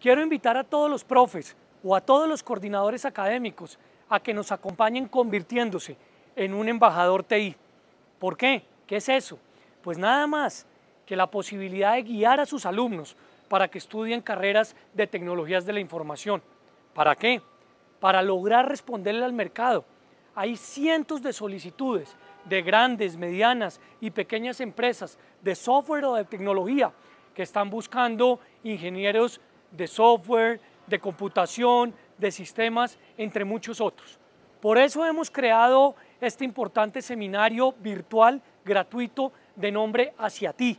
Quiero invitar a todos los profes o a todos los coordinadores académicos a que nos acompañen convirtiéndose en un embajador TI. ¿Por qué? ¿Qué es eso? Pues nada más que la posibilidad de guiar a sus alumnos para que estudien carreras de tecnologías de la información. ¿Para qué? Para lograr responderle al mercado. Hay cientos de solicitudes de grandes, medianas y pequeñas empresas de software o de tecnología que están buscando ingenieros de software, de computación, de sistemas, entre muchos otros. Por eso hemos creado este importante seminario virtual gratuito de nombre Hacia ti,